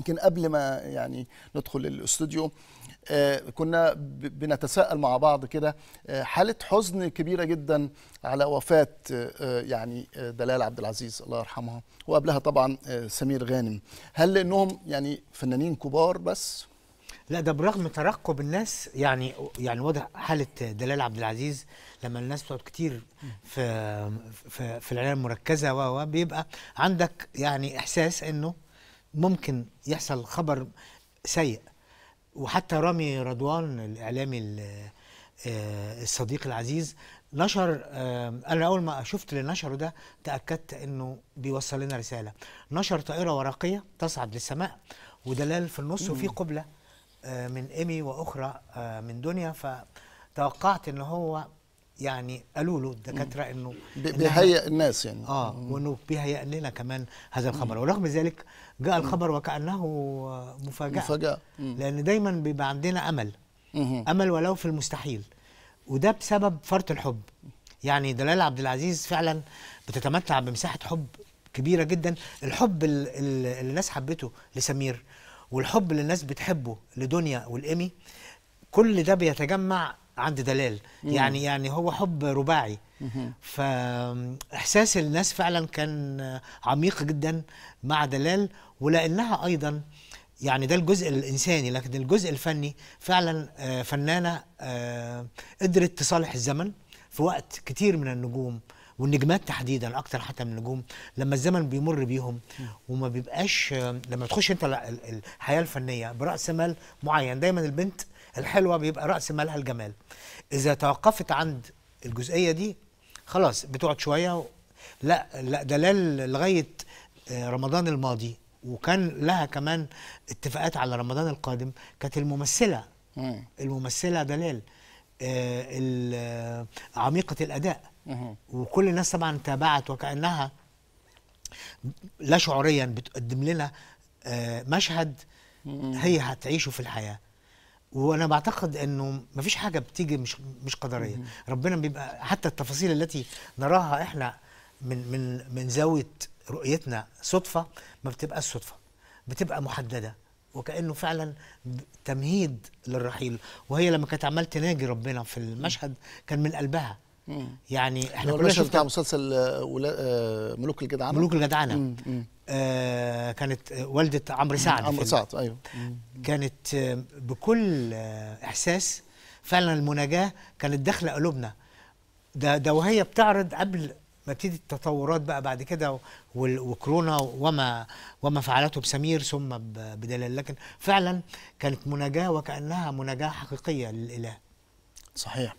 يمكن قبل ما يعني ندخل الاستوديو آه، كنا بنتساءل مع بعض كده آه، حاله حزن كبيره جدا على وفاه آه، يعني دلال عبد العزيز الله يرحمها وقبلها طبعا سمير غانم هل لانهم يعني فنانين كبار بس لا ده برغم ترقب الناس يعني يعني وضع حاله دلال عبد العزيز لما الناس بتقعد كتير في في, في العنايه المركزه و بيبقى عندك يعني احساس انه ممكن يحصل خبر سيء وحتى رامي رضوان الاعلامي آه، الصديق العزيز نشر آه، انا اول ما شفت اللي نشره ده تاكدت انه بيوصل لنا رساله نشر طائره ورقيه تصعد للسماء ودلال في النص وفي قبله آه، من ايمي واخرى من دنيا فتوقعت ان هو يعني قالوا له الدكاتره انه بيهيئ الناس يعني اه وانه بيهيئ لنا كمان هذا الخبر مم. ورغم ذلك جاء الخبر وكانه مفاجاه مفاجاه مم. لان دايما بيبقى عندنا امل مم. امل ولو في المستحيل وده بسبب فرط الحب يعني دلال عبد العزيز فعلا بتتمتع بمساحه حب كبيره جدا الحب اللي الناس حبته لسمير والحب اللي الناس بتحبه لدنيا والامي كل ده بيتجمع عندي دلال يعني يعني هو حب رباعي فاحساس الناس فعلا كان عميق جدا مع دلال ولانها ايضا يعني ده الجزء الانساني لكن الجزء الفني فعلا آه، فنانه آه، قدرت تصالح الزمن في وقت كتير من النجوم والنجمات تحديدا اكتر حتى من النجوم لما الزمن بيمر بيهم وما بيبقاش آه، لما تخش انت الحياه الفنيه براس مال معين دايما البنت الحلوه بيبقى راس مالها الجمال اذا توقفت عند الجزئيه دي خلاص بتقعد شويه و... لا لا دلال لغايه آه، رمضان الماضي وكان لها كمان اتفاقات على رمضان القادم كانت الممثله مم. الممثله دلال آه, آه، عميقه الاداء مم. وكل الناس طبعا تابعت وكانها لا شعوريا بتقدم لنا آه مشهد مم. هي هتعيشه في الحياه وانا بعتقد انه ما فيش حاجه بتيجي مش مش قدريه مم. ربنا بيبقى حتى التفاصيل التي نراها احنا من من من زاويه رؤيتنا صدفه ما بتبقاش صدفه بتبقى محدده وكانه فعلا تمهيد للرحيل وهي لما كانت عمال تناجي ربنا في المشهد كان من قلبها مم. يعني احنا كنا بتاع مسلسل آه، آه، ملوك الجدعنه ملوك الجدعنه آه، كانت والده عمرو سعد عمرو سعد ايوه كانت آه، بكل آه، احساس فعلا المناجاه كانت داخله قلوبنا ده ده وهي بتعرض قبل ما تيجي التطورات بقى بعد كده وكورونا وما وما فعلته بسمير ثم بدلال لكن فعلا كانت مناجاه وكانها مناجاه حقيقيه للاله صحيح